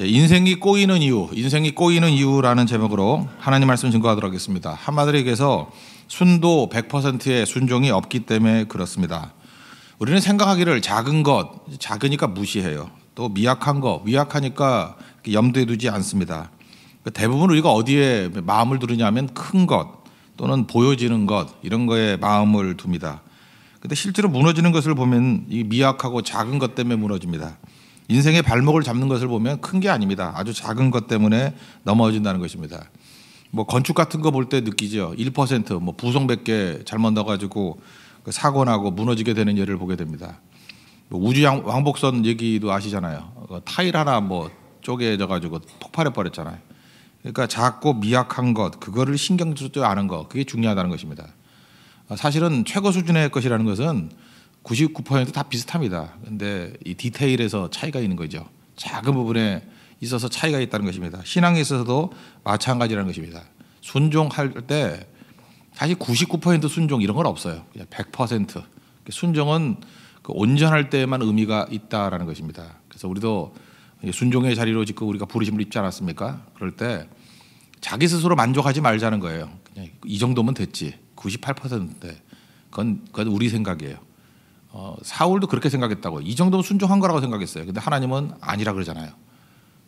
예, 인생이 꼬이는 이유, 인생이 꼬이는 이유라는 제목으로 하나님 말씀 증거하도록 하겠습니다. 한마디로 얘기해서 순도 100%의 순종이 없기 때문에 그렇습니다. 우리는 생각하기를 작은 것, 작으니까 무시해요. 또 미약한 것, 미약하니까 염두에 두지 않습니다. 그러니까 대부분 우리가 어디에 마음을 두느냐면 큰 것, 또는 보여지는 것, 이런 거에 마음을 둡니다. 근데 실제로 무너지는 것을 보면 이 미약하고 작은 것 때문에 무너집니다. 인생의 발목을 잡는 것을 보면 큰 게 아닙니다. 아주 작은 것 때문에 넘어진다는 것입니다. 뭐 건축 같은 거 볼 때 느끼죠. 1%뭐 부성 100개 잘못 넣어가지고 그 사고 나고 무너지게 되는 예를 보게 됩니다. 뭐 우주 왕복선 얘기도 아시잖아요. 어, 타일 하나 뭐 쪼개져 가지고 폭발해 버렸잖아요. 그러니까 작고 미약한 것 그거를 신경 쓰지 않은 것 그게 중요하다는 것입니다. 어, 사실은 최고 수준의 것이라는 것은 99%다 비슷합니다. 근데 이 디테일에서 차이가 있는 거죠. 작은 부분에 있어서 차이가 있다는 것입니다. 신앙에 있어서도 마찬가지라는 것입니다. 순종할 때 사실 99% 순종 이런 건 없어요. 100% 그러니까 순종은 그 온전할 때만 의미가 있다라는 것입니다. 그래서 우리도 순종의 자리로 지금 우리가 부르심을 입지 않았습니까? 그럴 때 자기 스스로 만족하지 말자는 거예요. 그냥 이 정도면 됐지. 98%인데 그건 그건 우리 생각이에요. 어, 사울도 그렇게 생각했다고. 이 정도면 순종한 거라고 생각했어요. 근데 하나님은 아니라 그러잖아요.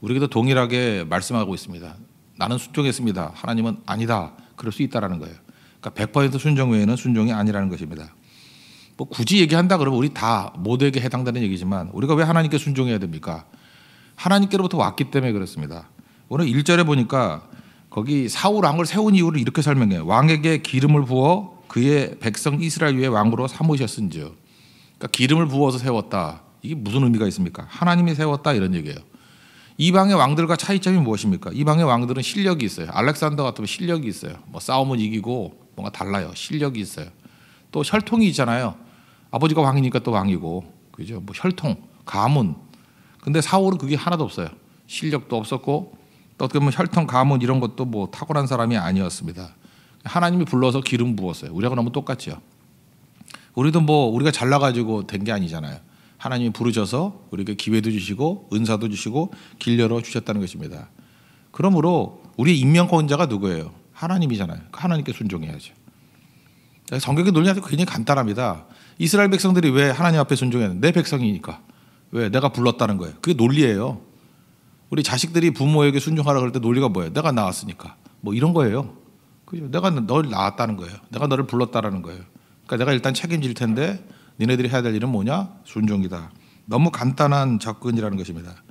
우리에게도 동일하게 말씀하고 있습니다. 나는 순종했습니다. 하나님은 아니다. 그럴 수 있다라는 거예요. 그러니까 100% 순종 외에는 순종이 아니라는 것입니다. 뭐 굳이 얘기한다 그러면 우리 다 모두에게 해당되는 얘기지만 우리가 왜 하나님께 순종해야 됩니까? 하나님께로부터 왔기 때문에 그렇습니다. 오늘 1절에 보니까 거기 사울 왕을 세운 이유를 이렇게 설명해요. 왕에게 기름을 부어 그의 백성 이스라엘 위에 왕으로 삼으셨은즉 그러니까 기름을 부어서 세웠다. 이게 무슨 의미가 있습니까? 하나님이 세웠다 이런 얘기예요. 이방의 왕들과 차이점이 무엇입니까? 이방의 왕들은 실력이 있어요. 알렉산더 같으면 실력이 있어요. 뭐 싸움은 이기고 뭔가 달라요. 실력이 있어요. 또 혈통이 있잖아요. 아버지가 왕이니까 또 왕이고 그죠? 뭐 혈통, 가문. 근데 사울은 그게 하나도 없어요. 실력도 없었고 또 어떻게 보면 혈통, 가문 이런 것도 뭐 탁월한 사람이 아니었습니다. 하나님이 불러서 기름 부었어요. 우리하고 너무 똑같죠. 우리도 뭐 우리가 잘나가지고 된 게 아니잖아요. 하나님이 부르셔서 우리에게 기회도 주시고 은사도 주시고 길 열어 주셨다는 것입니다. 그러므로 우리의 임명권자가 누구예요? 하나님이잖아요. 하나님께 순종해야죠. 성경의 논리는 굉장히 간단합니다. 이스라엘 백성들이 왜 하나님 앞에 순종했는내 백성이니까. 왜? 내가 불렀다는 거예요. 그게 논리예요. 우리 자식들이 부모에게 순종하라 그럴 때 논리가 뭐예요? 내가 나왔으니까. 뭐 이런 거예요. 그죠? 내가 널 낳았다는 거예요. 내가 너를 불렀다라는 거예요. 그러니까 내가 일단 책임질 텐데 니네들이 해야 될 일은 뭐냐? 순종이다. 너무 간단한 접근이라는 것입니다.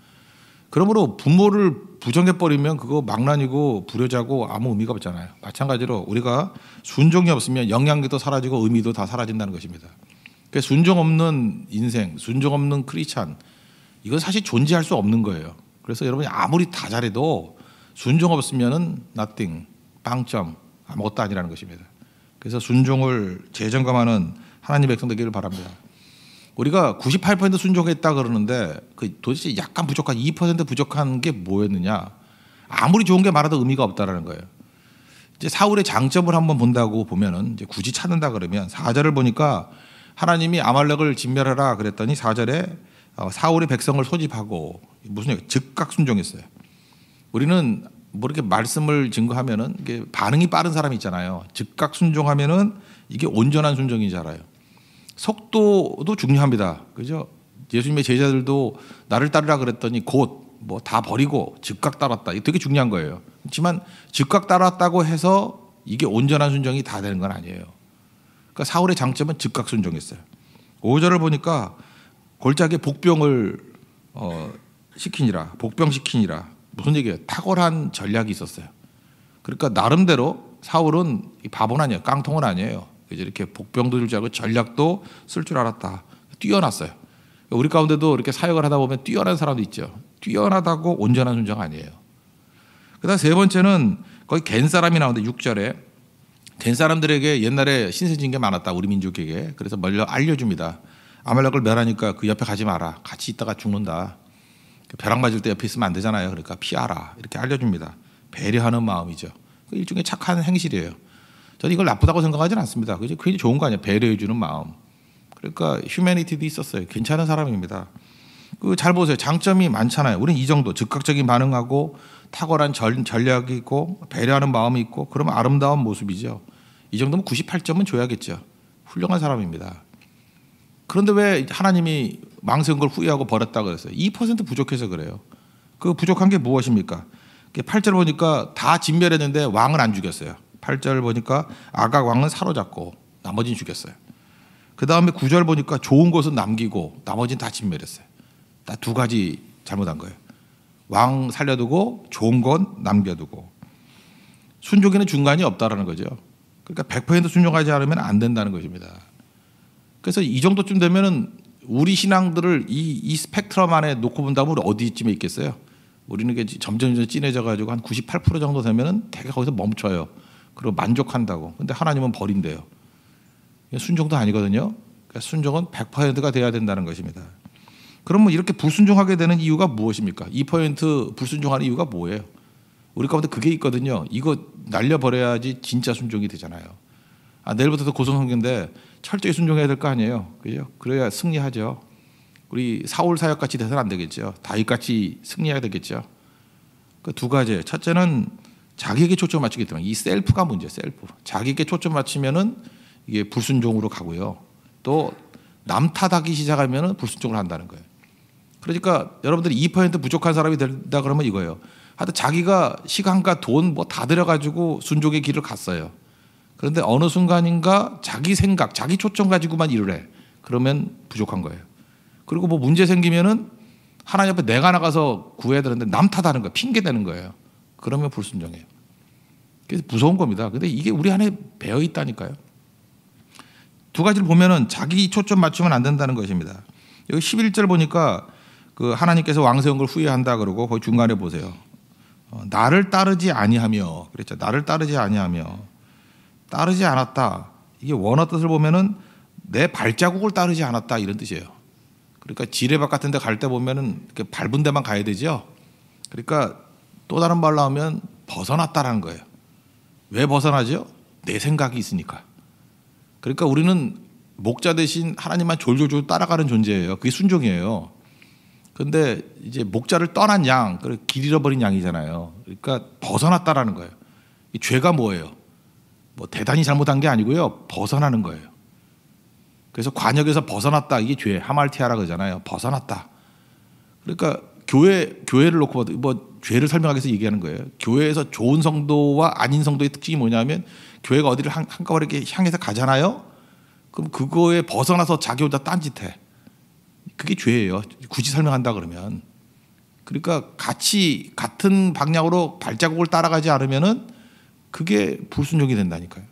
그러므로 부모를 부정해버리면 그거 망란이고 불효자고 아무 의미가 없잖아요. 마찬가지로 우리가 순종이 없으면 영향력도 사라지고 의미도 다 사라진다는 것입니다. 그 순종 없는 인생, 순종 없는 크리찬, 이건 사실 존재할 수 없는 거예요. 그래서 여러분이 아무리 다 잘해도 순종 없으면은 n o 빵점 아무것도 아니라는 것입니다. 그래서 순종을 재점검하는 하나님 백성 되기를 바랍니다. 우리가 98% 순종했다 그러는데 그 도대체 약간 부족한 2% 부족한 게 뭐였느냐? 아무리 좋은 게많아도 의미가 없다라는 거예요. 이제 사울의 장점을 한번 본다고 보면은 이제 굳이 찾는다 그러면 4절을 보니까 하나님이 아말렉을 진멸하라 그랬더니 4절에 어, 사울의 백성을 소집하고 무슨 얘기 즉각 순종했어요. 우리는 모르게 뭐 말씀을 증거하면은 이게 반응이 빠른 사람이 있잖아요. 즉각 순종하면은 이게 온전한 순종이잖아요. 속도도 중요합니다. 그죠? 예수님의 제자들도 나를 따르라 그랬더니 곧 뭐 다 버리고 즉각 따랐다. 이게 되게 중요한 거예요. 그렇지만 즉각 따랐다고 해서 이게 온전한 순종이 다 되는 건 아니에요. 그러니까 사울의 장점은 즉각 순종했어요. 5절을 보니까 골짜기에 복병을 어, 시키니라. 복병 시키니라. 무슨 얘기예요? 탁월한 전략이 있었어요. 그러니까 나름대로 사울은 바보는 아니에요. 깡통은 아니에요. 이제 이렇게 복병도 줄줄 알고 전략도 쓸 줄 알았다. 뛰어났어요. 우리 가운데도 이렇게 사역을 하다 보면 뛰어난 사람도 있죠. 뛰어나다고 온전한 순정 아니에요. 그다음 세 번째는 거의 갠 사람이 나오는데 6절에 갠 사람들에게 옛날에 신세진 게 많았다 우리 민족에게 그래서 멀려 알려줍니다. 아말렉을 멸하니까 그 옆에 가지 마라. 같이 있다가 죽는다. 그 벼락 맞을 때 옆에 있으면 안 되잖아요. 그러니까 피하라 이렇게 알려줍니다. 배려하는 마음이죠. 그 일종의 착한 행실이에요. 저는 이걸 나쁘다고 생각하지는 않습니다. 그게 굉장히 좋은 거 아니에요. 배려해주는 마음. 그러니까 휴메니티도 있었어요. 괜찮은 사람입니다. 그 잘 보세요. 장점이 많잖아요. 우린이 정도 즉각적인 반응하고 탁월한 전, 전략이 있고 배려하는 마음이 있고 그러면 아름다운 모습이죠. 이 정도면 98점은 줘야겠죠. 훌륭한 사람입니다. 그런데 왜 하나님이 망세한 걸 후회하고 버렸다 그랬어요. 2% 부족해서 그래요. 그 부족한 게 무엇입니까? 8절 보니까 다 진멸했는데 왕은 안 죽였어요. 8절 보니까 아각 왕은 사로잡고 나머지는 죽였어요. 그 다음에 9절 보니까 좋은 것은 남기고 나머지는 다 진멸했어요. 다 두 가지 잘못한 거예요. 왕 살려두고 좋은 건 남겨두고 순종에는 중간이 없다라는 거죠. 그러니까 100% 순종하지 않으면 안 된다는 것입니다. 그래서 이 정도쯤 되면은 우리 신앙들을 이, 이 스펙트럼 안에 놓고 본다면 우리 어디쯤에 있겠어요? 우리는 이게 점점 점 진해져 가지고 한 98% 정도 되면은 대개 거기서 멈춰요. 그리고 만족한다고. 근데 하나님은 버린대요. 순종도 아니거든요. 그러니까 순종은 100%가 돼야 된다는 것입니다. 그러면 뭐 이렇게 불순종하게 되는 이유가 무엇입니까? 2% 불순종하는 이유가 뭐예요? 우리 가운데 그게 있거든요. 이거 날려버려야지 진짜 순종이 되잖아요. 아, 내일부터 고성성교인데 철저히 순종해야 될 거 아니에요. 그죠? 그래야 승리하죠. 우리 사울 사역 같이 돼서는 안 되겠죠. 다윗 같이 승리해야 되겠죠. 그두 그러니까 가지. 첫째는 자기에게 초점 맞추기 때문에 이 셀프가 문제. 셀프. 자기에게 초점 맞추면은 이게 불순종으로 가고요. 또남 탓하기 시작하면은 불순종을 한다는 거예요. 그러니까 여러분들이 2% 부족한 사람이 된다 그러면 이거예요. 하여튼 자기가 시간과 돈 뭐 다 들여가지고 순종의 길을 갔어요. 그런데 어느 순간인가 자기 생각, 자기 초점 가지고만 일을 해. 그러면 부족한 거예요. 그리고 뭐 문제 생기면은 하나님 앞에 내가 나가서 구해야 되는데 남 탓하는 거예요. 핑계 대는 거예요. 그러면 불순종해요. 그래서 무서운 겁니다. 근데 이게 우리 안에 배어 있다니까요. 두 가지를 보면은 자기 초점 맞추면 안 된다는 것입니다. 여기 11절 보니까 그 하나님께서 왕세운 걸 후회한다 그러고 거기 중간에 보세요. 어, 나를 따르지 아니하며 그랬죠. 나를 따르지 아니하며 따르지 않았다. 이게 원어 뜻을 보면은 내 발자국을 따르지 않았다 이런 뜻이에요. 그러니까 지뢰밭 같은 데 갈 때 보면은 이렇게 밟은 데만 가야 되죠. 그러니까 또 다른 말로 하면 벗어났다라는 거예요. 왜 벗어나죠? 내 생각이 있으니까. 그러니까 우리는 목자 대신 하나님만 졸졸졸 따라가는 존재예요. 그게 순종이에요. 근데 이제 목자를 떠난 양, 길 잃어버린 양이잖아요. 그러니까 벗어났다라는 거예요. 이 죄가 뭐예요? 뭐 대단히 잘못한 게 아니고요. 벗어나는 거예요. 그래서 관역에서 벗어났다. 이게 죄. 하말티아라 그러잖아요. 벗어났다. 그러니까 교회 교회를 놓고 뭐 죄를 설명하기 위해서 얘기하는 거예요. 교회에서 좋은 성도와 아닌 성도의 특징이 뭐냐면 교회가 어디를 한, 한꺼번에 이렇게 향해서 가잖아요. 그럼 그거에 벗어나서 자기 혼자 딴짓해. 그게 죄예요. 굳이 설명한다 그러면. 그러니까 같이 같은 방향으로 발자국을 따라가지 않으면은 그게 불순종이 된다니까요.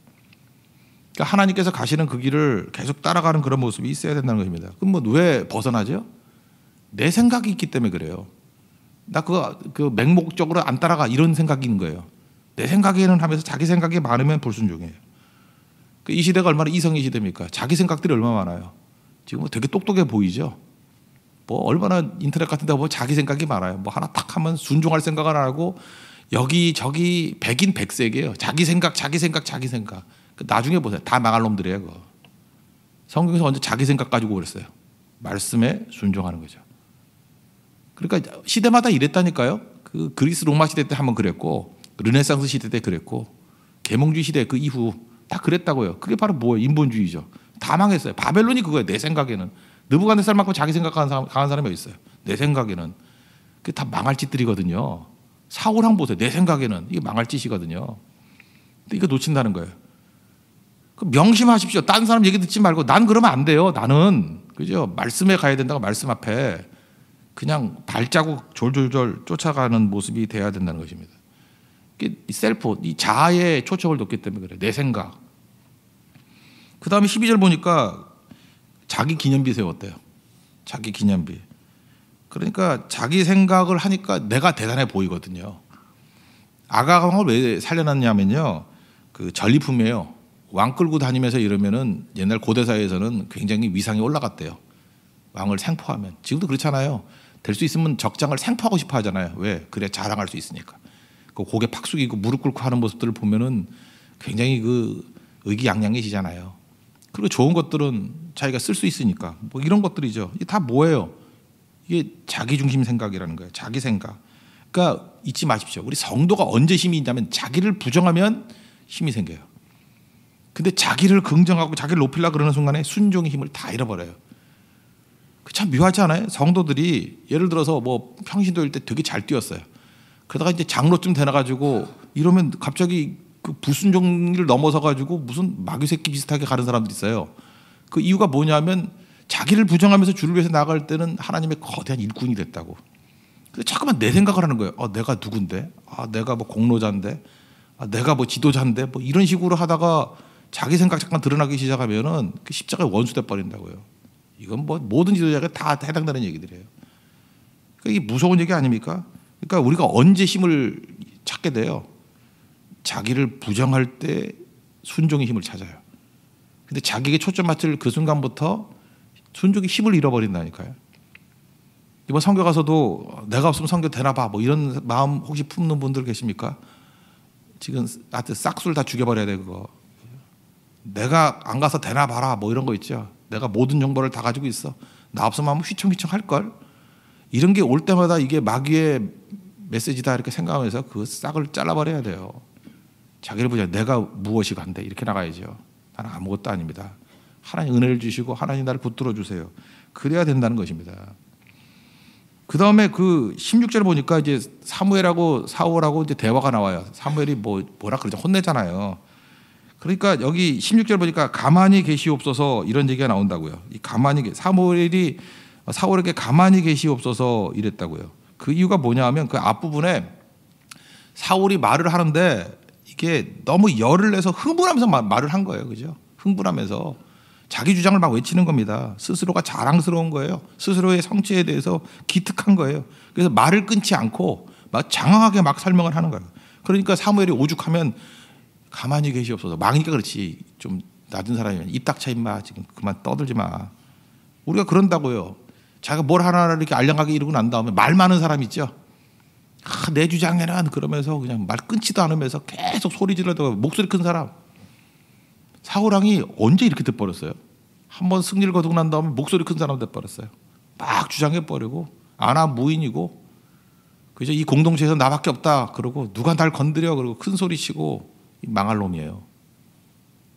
그러니까 하나님께서 가시는 그 길을 계속 따라가는 그런 모습이 있어야 된다는 것입니다. 그럼 뭐왜 벗어나죠? 내 생각이 있기 때문에 그래요. 나 그거 그 맹목적으로 안 따라가 이런 생각인 거예요. 내 생각에는 하면서 자기 생각이 많으면 불순종이에요. 그 이 시대가 얼마나 이성의 시대입니까? 자기 생각들이 얼마나 많아요. 지금 뭐 되게 똑똑해 보이죠. 뭐 얼마나 인터넷 같은 데 보면 자기 생각이 많아요. 뭐 하나 탁 하면 순종할 생각을 안 하고 여기저기 백인 백색이에요. 자기 생각, 자기 생각, 자기 생각. 그 나중에 보세요. 다 망할 놈들이에요. 그거. 성경에서 언제 자기 생각 가지고 그랬어요. 말씀에 순종하는 거죠. 그러니까 시대마다 이랬다니까요. 그 그리스 로마 시대 때 한 번 그랬고 르네상스 시대 때 그랬고 계몽주의 시대 그 이후 다 그랬다고요. 그게 바로 뭐예요? 인본주의죠. 다 망했어요. 바벨론이 그거예요. 내 생각에는 느부갓네살만큼 자기 생각 강한 사람이 있어요? 내 생각에는 그게 다 망할 짓들이거든요. 사고랑 보세요. 내 생각에는 이게 망할 짓이거든요. 근데 이거 놓친다는 거예요. 명심하십시오. 딴 사람 얘기 듣지 말고 난 그러면 안 돼요. 나는 그죠? 말씀에 가야 된다고 말씀 앞에 그냥 발자국 졸졸졸 쫓아가는 모습이 돼야 된다는 것입니다. 이 셀프, 이 자아에 초점을 뒀기 때문에 그래. 내 생각. 그 다음에 12절 보니까 자기 기념비 세웠대요. 자기 기념비. 그러니까 자기 생각을 하니까 내가 대단해 보이거든요. 아가강을 왜 살려놨냐면요. 그 전리품이에요. 왕 끌고 다니면서 이러면은 옛날 고대사에서는 굉장히 위상이 올라갔대요. 왕을 생포하면. 지금도 그렇잖아요. 될 수 있으면 적장을 생포하고 싶어 하잖아요. 왜? 그래 자랑할 수 있으니까. 그 고개 팍 숙이고 무릎 꿇고 하는 모습들을 보면은 굉장히 그 의기양양해지잖아요. 그리고 좋은 것들은 자기가 쓸 수 있으니까 뭐 이런 것들이죠. 이게 다 뭐예요? 이게 자기 중심 생각이라는 거예요. 자기 생각. 그러니까 잊지 마십시오. 우리 성도가 언제 힘이 있냐면 자기를 부정하면 힘이 생겨요. 근데 자기를 긍정하고 자기를 높이려 그러는 순간에 순종의 힘을 다 잃어버려요. 참 묘하지 않아요? 성도들이 예를 들어서 뭐 평신도일 때 되게 잘 뛰었어요. 그러다가 이제 장로쯤 되나가지고 이러면 갑자기 그불순종을 넘어서 가지고 무슨 마귀 새끼 비슷하게 가는 사람들이 있어요. 그 이유가 뭐냐면 자기를 부정하면서 주를 위해서 나갈 때는 하나님의 거대한 일꾼이 됐다고. 근데 자꾸만 내 생각을 하는 거예요. 아, 내가 누군데? 아, 내가 뭐 공로자인데? 아, 내가 뭐 지도자인데? 뭐 이런 식으로 하다가 자기 생각 잠깐 드러나기 시작하면은 그 십자가의 원수 돼 버린다고요. 이건 뭐 모든 지도자가 다 해당되는 얘기들이에요. 그러니까 이게 무서운 얘기 아닙니까? 그러니까 우리가 언제 힘을 찾게 돼요? 자기를 부정할 때 순종의 힘을 찾아요. 근데 자기에게 초점 맞출 그 순간부터 순종이 힘을 잃어버린다니까요. 이번 선교 가서도 내가 없으면 선교 되나 봐. 뭐 이런 마음 혹시 품는 분들 계십니까? 지금 하여튼 싹수다 죽여버려야 돼 그거. 내가 안 가서 되나 봐라. 뭐 이런 거 있죠. 내가 모든 정보를 다 가지고 있어. 나 없으면 한번 휘청휘청 할 걸. 이런 게 올 때마다 이게 마귀의 메시지다 이렇게 생각하면서 그 싹을 잘라버려야 돼요. 자기를 보자. 내가 무엇이 간데 이렇게 나가야죠. 나는 아무것도 아닙니다. 하나님 은혜를 주시고 하나님 나를 붙들어 주세요. 그래야 된다는 것입니다. 그 다음에 그 16절 보니까 이제 사무엘하고 사울하고 이제 대화가 나와요. 사무엘이 뭐, 뭐라 그러죠? 혼내잖아요. 그러니까 여기 16절 보니까 가만히 계시옵소서 이런 얘기가 나온다고요. 이 가만히, 사무엘이 사울에게 가만히 계시옵소서 이랬다고요. 그 이유가 뭐냐 하면 그 앞부분에 사울이 말을 하는데 이게 너무 열을 내서 흥분하면서 말을 한 거예요. 그죠? 흥분하면서. 자기 주장을 막 외치는 겁니다. 스스로가 자랑스러운 거예요. 스스로의 성취에 대해서 기특한 거예요. 그래서 말을 끊지 않고 막 장황하게 막 설명을 하는 거예요. 그러니까 사무엘이 오죽하면 가만히 계시옵소서. 망이니까 그렇지. 좀 낮은 사람이면 입 닥쳐 임마. 지금 그만 떠들지 마. 우리가 그런다고요. 자기가 뭘 하나를 이렇게 알량하게 이러고난 다음에 말 많은 사람 있죠. 아, 내 주장에는 그러면서 그냥 말 끊지도 않으면서 계속 소리 지르다가 목소리 큰 사람. 사고랑이 언제 이렇게 돼버렸어요? 한번 승리를 거두고 난 다음에 목소리 큰 사람 돼버렸어요. 막 주장해버리고 아나 무인이고 그죠? 이 공동체에서 나밖에 없다 그러고 누가 날 건드려 그러고 큰 소리 치고 망할 놈이에요.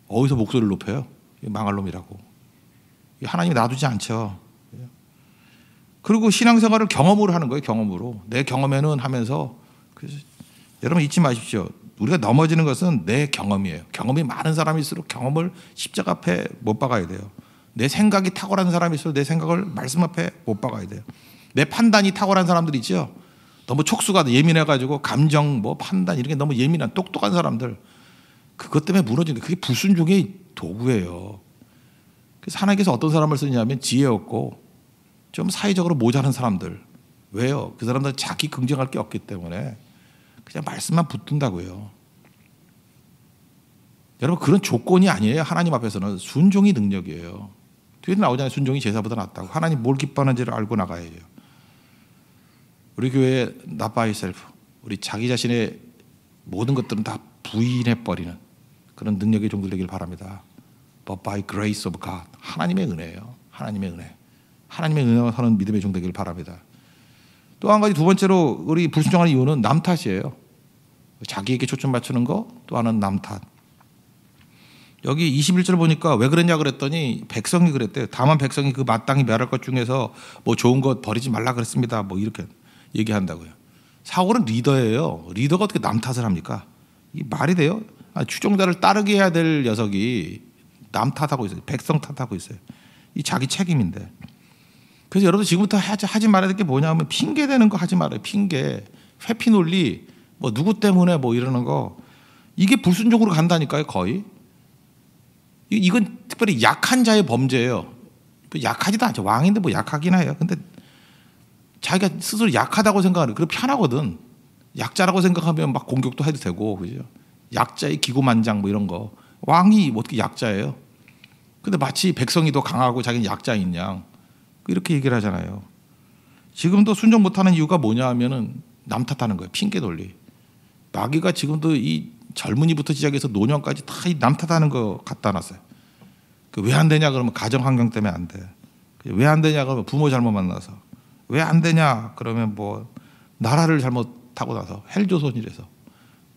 어디서 목소리를 높여요? 망할 놈이라고. 하나님이 놔두지 않죠. 그리고 신앙생활을 경험으로 하는 거예요. 경험으로 내 경험에는 하면서 여러분 잊지 마십시오. 우리가 넘어지는 것은 내 경험이에요. 경험이 많은 사람일수록 경험을 십자가 앞에 못 박아야 돼요. 내 생각이 탁월한 사람일수록 내 생각을 말씀 앞에 못 박아야 돼요. 내 판단이 탁월한 사람들 있죠. 너무 촉수가 예민해가지고 감정, 뭐 판단 이런 게 너무 예민한 똑똑한 사람들 그것 때문에 무너지는 그게 불순종의 도구예요. 그래서 하나님께서 어떤 사람을 쓰냐면 지혜 없고 좀 사회적으로 모자란 사람들 왜요? 그 사람들 자기 긍정할 게 없기 때문에 그냥 말씀만 붙든다고요. 여러분 그런 조건이 아니에요. 하나님 앞에서는 순종이 능력이에요. 뒤에 나오잖아요. 순종이 제사보다 낫다고. 하나님 뭘 기뻐하는지를 알고 나가야 해요. 우리 교회 나바이 셀프 우리 자기 자신의 모든 것들은 다 부인해 버리는 그런 능력의 종들 되길 바랍니다. But by grace of God 하나님의 은혜예요. 하나님의 은혜. 하나님의 은혜와 사는 믿음의 종 되길 바랍니다. 또 한 가지 두 번째로 우리 불순종하는 이유는 남 탓이에요. 자기에게 초점 맞추는 거, 또하는 남탓. 여기 21절 보니까 왜 그랬냐 그랬더니 백성이 그랬대요. 다만 백성이 그 마땅히 멸할 것 중에서 뭐 좋은 것 버리지 말라 그랬습니다. 뭐 이렇게 얘기한다고요. 사울은 리더예요. 리더가 어떻게 남 탓을 합니까? 이 말이 돼요? 아, 추종자를 따르게 해야 될 녀석이 남 탓하고 있어요. 백성 탓하고 있어요. 이 자기 책임인데. 그래서 여러분 지금부터 하지, 하지 말아야 될 게 뭐냐면 하 핑계 되는거 하지 말아요. 핑계. 회피 논리 뭐 누구 때문에 뭐 이러는 거 이게 불순종으로 간다니까요 거의 이건 특별히 약한 자의 범죄예요 뭐 약하지도 않죠 왕인데 뭐 약하긴 해요 근데 자기가 스스로 약하다고 생각하는 그리 편하거든 약자라고 생각하면 막 공격도 해도 되고 그죠 약자의 기고만장 뭐 이런 거 왕이 뭐 어떻게 약자예요 근데 마치 백성이 더 강하고 자기는 약자인 양 이렇게 얘기를 하잖아요 지금도 순종 못하는 이유가 뭐냐 하면은 남 탓하는 거예요 핑계 돌리 마귀가 지금도 이 젊은이부터 시작해서 노년까지 다남 탓하는 거 갖다 놨어요. 그 왜 안 되냐 그러면 가정 환경 때문에 안 돼. 그 왜안 되냐 그러면 부모 잘못 만나서. 왜 안 되냐 그러면 뭐 나라를 잘못 타고 나서 헬조선이래서.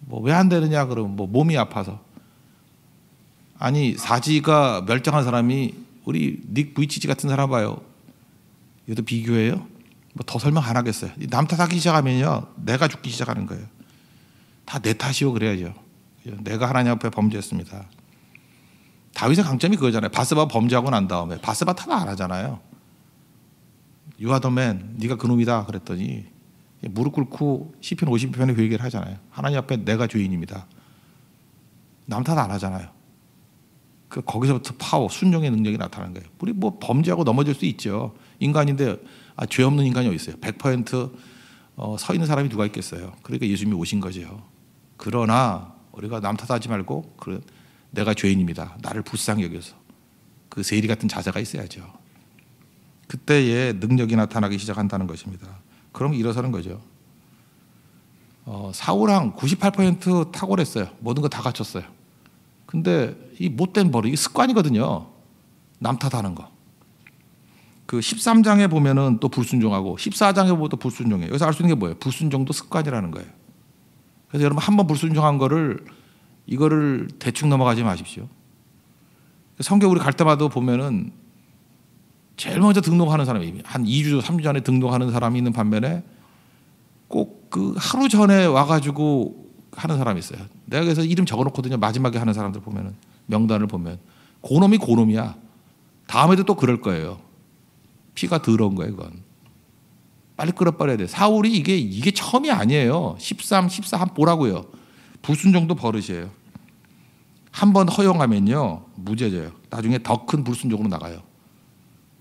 뭐 왜 안 되느냐 그러면 뭐 몸이 아파서. 아니 사지가 멸종한 사람이 우리 닉 부이치지 같은 사람 봐요. 이것도 비교예요. 뭐 더 설명 안 하겠어요. 남 탓하기 시작하면요 내가 죽기 시작하는 거예요. 다내 탓이요 그래야죠. 내가 하나님 앞에 범죄했습니다. 다윗의 강점이 그거잖아요. 바스바 범죄하고 난 다음에 바스바 탓안 하잖아요. 유아더맨 네가 그놈이다 그랬더니 무릎 꿇고 시편 52편에 그 얘기를 하잖아요. 하나님 앞에 내가 죄인입니다. 남탓안 하잖아요. 그 거기서부터 파워, 순종의 능력이 나타나는 거예요. 우리 뭐 범죄하고 넘어질 수 있죠. 인간인데 아, 죄 없는 인간이 어디 있어요? 100%서 어, 있는 사람이 누가 있겠어요? 그러니까 예수님이 오신 거죠. 그러나 우리가 남 탓하지 말고 그 내가 죄인입니다. 나를 불쌍히 여겨서 그 세리 같은 자세가 있어야죠. 그때의 능력이 나타나기 시작한다는 것입니다. 그럼 일어서는 거죠. 어, 사울랑98% 탁월했어요. 모든 거 다 갖췄어요. 근데 이 못된 버릇, 이 습관이거든요. 남 탓하는 거. 그 13장에 보면은 또 불순종하고 14장에 보면 또 불순종해요. 여기서 알 수 있는 게 뭐예요? 불순종도 습관이라는 거예요. 그래서 여러분 한 번 불순종한 거를 이거를 대충 넘어가지 마십시오. 성경 우리 갈 때마다 보면은 제일 먼저 등록하는 사람이 한 2주, 3주 전에 등록하는 사람이 있는 반면에 꼭 그 하루 전에 와가지고 하는 사람이 있어요. 내가 그래서 이름 적어놓거든요. 마지막에 하는 사람들 보면은 명단을 보면 고놈이 고놈이야. 다음에도 또 그럴 거예요. 피가 더러운 거예요, 그건. 빨리 끌어버려야 돼. 사울이 이게 이게 처음이 아니에요. 13, 14한 보라고요. 불순종도 버릇이에요. 한 번 허용하면요 무죄져요. 나중에 더 큰 불순종으로 나가요.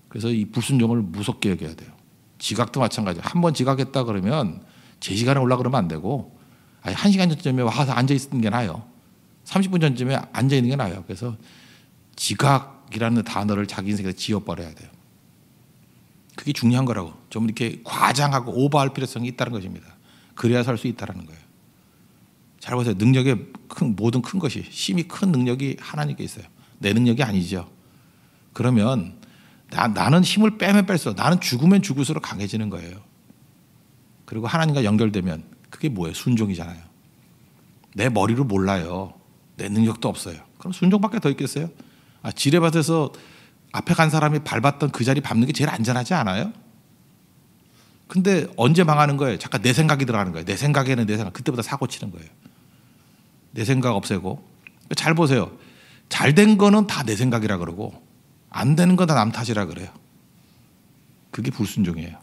그래서 이 불순종을 무섭게 여겨야 돼요. 지각도 마찬가지. 예요한 번 지각했다 그러면 제 시간에 올라 그러면 안 되고 아니 한 시간 전쯤에 와서 앉아 있는 게 나요. 30분 전쯤에 앉아 있는 게 나요. 그래서 지각이라는 단어를 자기 인생에서 지워버려야 돼요. 그게 중요한 거라고. 좀 이렇게 과장하고 오버할 필요성이 있다는 것입니다. 그래야 살 수있다는 거예요. 잘 보세요. 능력의 큰, 모든 큰 것이 힘이 큰 능력이 하나님께 있어요. 내 능력이 아니죠. 그러면 나, 나는 힘을 빼면 뺄수 나는 죽으면 죽을수록 강해지는 거예요. 그리고 하나님과 연결되면 그게 뭐예요? 순종이잖아요. 내 머리로 몰라요. 내 능력도 없어요. 그럼 순종밖에 더 있겠어요? 아, 지뢰밭에서 앞에 간 사람이 밟았던 그 자리 밟는 게 제일 안전하지 않아요? 근데 언제 망하는 거예요? 잠깐 내 생각이 들어가는 거예요. 내 생각에는 내 생각. 그때보다 사고 치는 거예요. 내 생각 없애고. 그러니까 잘 보세요. 잘 된 거는 다 내 생각이라 그러고 안 되는 건다남 탓이라 그래요. 그게 불순종이에요.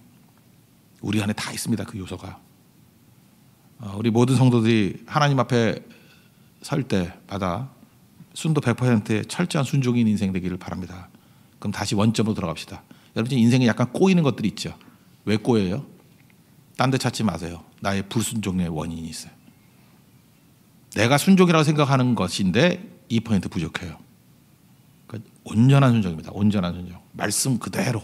우리 안에 다 있습니다. 그 요소가. 어, 우리 모든 성도들이 하나님 앞에 설 때마다 순도 100%의 철저한 순종인 인생 되기를 바랍니다. 그럼 다시 원점으로 돌아갑시다. 여러분 인생에 약간 꼬이는 것들이 있죠. 왜 꼬여요? 딴 데 찾지 마세요. 나의 불순종의 원인이 있어요. 내가 순종이라고 생각하는 것인데 2% 부족해요. 그러니까 온전한 순종입니다. 온전한 순종. 말씀 그대로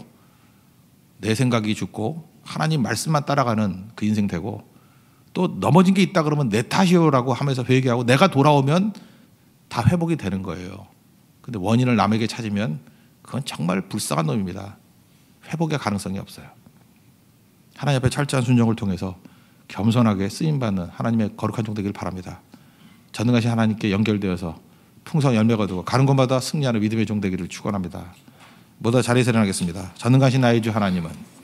내 생각이 죽고 하나님 말씀만 따라가는 그 인생 되고 또 넘어진 게 있다 그러면 내 탓이요라고 하면서 회개하고 내가 돌아오면 다 회복이 되는 거예요. 근데 원인을 남에게 찾으면 그건 정말 불쌍한 놈입니다. 회복의 가능성이 없어요. 하나님 앞에 철저한 순종을 통해서 겸손하게 쓰임받는 하나님의 거룩한 종 되길 바랍니다. 전능하신 하나님께 연결되어서 풍성 열매가 되고 가는 곳마다 승리하는 믿음의 종 되기를 축원합니다. 모두 자리에서 일어나겠습니다. 전능하신 나의 주 하나님은